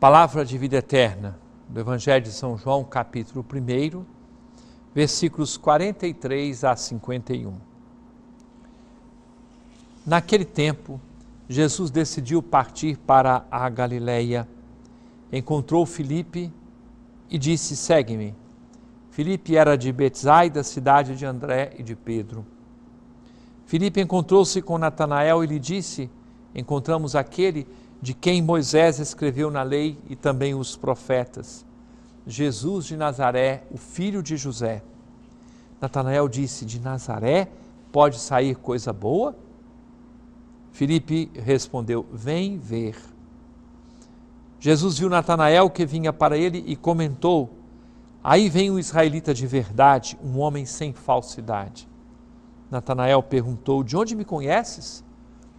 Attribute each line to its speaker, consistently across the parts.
Speaker 1: Palavra de vida eterna, do Evangelho de São João, capítulo 1, versículos 43 a 51. Naquele tempo, Jesus decidiu partir para a Galileia. Encontrou Filipe e disse: "Segue-me". Filipe era de Betsaida, cidade de André e de Pedro. Filipe encontrou-se com Natanael e lhe disse: "Encontramos aquele de quem Moisés escreveu na lei e também os profetas, Jesus de Nazaré, o filho de José. Natanael disse: De Nazaré pode sair coisa boa? Filipe respondeu: Vem ver. Jesus viu Natanael que vinha para ele e comentou: Aí vem o israelita de verdade, um homem sem falsidade. Natanael perguntou: De onde me conheces?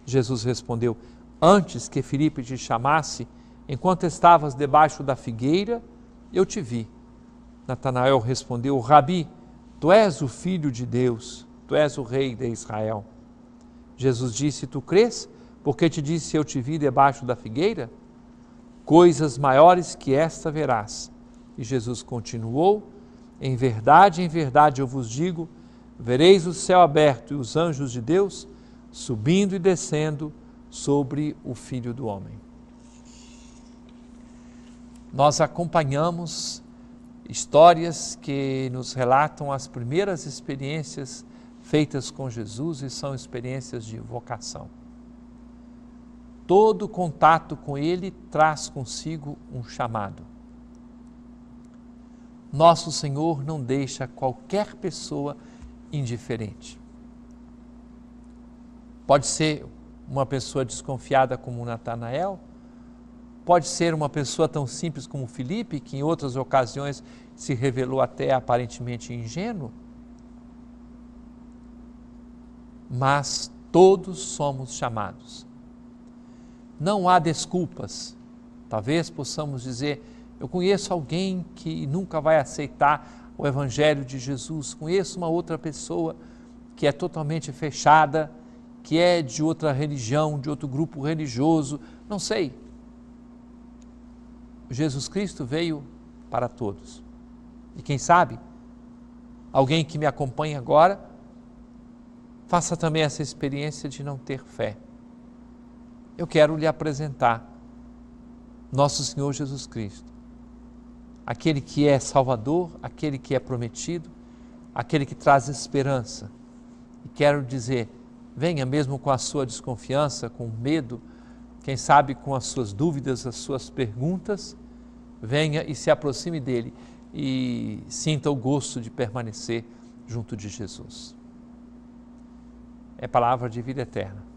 Speaker 1: Jesus respondeu: Antes que Filipe te chamasse, enquanto estavas debaixo da figueira, eu te vi. Natanael respondeu: Rabi, tu és o filho de Deus, tu és o rei de Israel. Jesus disse: Tu crês? Porque te disse: Eu te vi debaixo da figueira? Coisas maiores que esta verás. E Jesus continuou: Em verdade, em verdade eu vos digo: vereis o céu aberto e os anjos de Deus subindo e descendo sobre o Filho do Homem. Nós acompanhamos histórias que nos relatam as primeiras experiências feitas com Jesus e são experiências de vocação. Todo contato com Ele traz consigo um chamado. Nosso Senhor não deixa qualquer pessoa indiferente. Pode ser uma pessoa desconfiada como Natanael? Pode ser uma pessoa tão simples como Felipe, que em outras ocasiões se revelou até aparentemente ingênuo? Mas todos somos chamados. Não há desculpas. Talvez possamos dizer: eu conheço alguém que nunca vai aceitar o Evangelho de Jesus, conheço uma outra pessoa que é totalmente fechada que é de outra religião, de outro grupo religioso, não sei. Jesus Cristo veio para todos. E quem sabe, alguém que me acompanha agora, faça também essa experiência de não ter fé. Eu quero lhe apresentar nosso Senhor Jesus Cristo, aquele que é Salvador, aquele que é prometido, aquele que traz esperança. E quero dizer, Venha mesmo com a sua desconfiança, com medo, quem sabe com as suas dúvidas, as suas perguntas. Venha e se aproxime dele e sinta o gosto de permanecer junto de Jesus. É palavra de vida eterna.